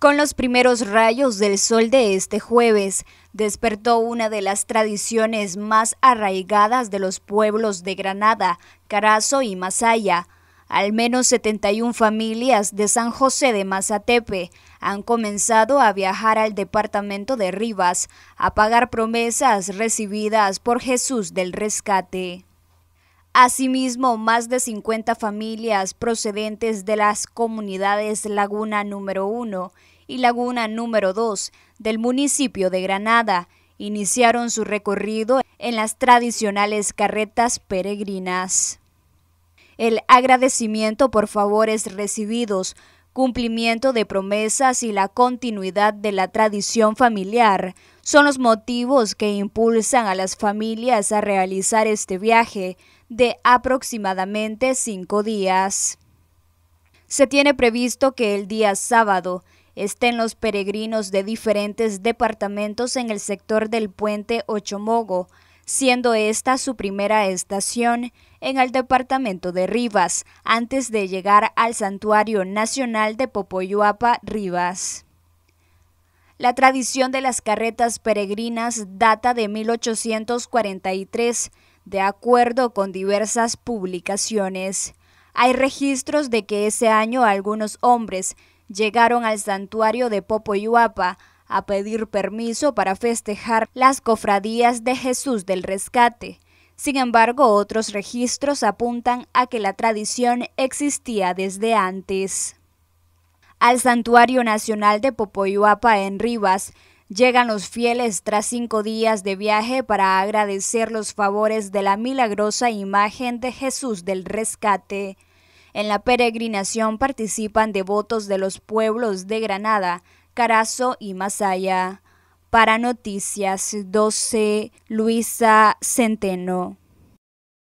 Con los primeros rayos del sol de este jueves, despertó una de las tradiciones más arraigadas de los pueblos de Granada, Carazo y Masaya. Al menos 71 familias de San José de Mazatepe han comenzado a viajar al departamento de Rivas a pagar promesas recibidas por Jesús del Rescate. Asimismo, más de 50 familias procedentes de las comunidades Laguna número 1 y Laguna número 2 del municipio de Granada iniciaron su recorrido en las tradicionales carretas peregrinas. El agradecimiento por favores recibidos cumplimiento de promesas y la continuidad de la tradición familiar son los motivos que impulsan a las familias a realizar este viaje de aproximadamente cinco días. Se tiene previsto que el día sábado estén los peregrinos de diferentes departamentos en el sector del puente Ochomogo, siendo esta su primera estación en el departamento de Rivas, antes de llegar al Santuario Nacional de Popoyuapa, Rivas. La tradición de las carretas peregrinas data de 1843, de acuerdo con diversas publicaciones. Hay registros de que ese año algunos hombres llegaron al santuario de Popoyuapa a pedir permiso para festejar las cofradías de Jesús del Rescate. Sin embargo, otros registros apuntan a que la tradición existía desde antes. Al Santuario Nacional de Popoyuapa en Rivas llegan los fieles tras cinco días de viaje para agradecer los favores de la milagrosa imagen de Jesús del Rescate. En la peregrinación participan devotos de los pueblos de Granada, Carazo y Masaya. Para Noticias 12, Luisa Centeno.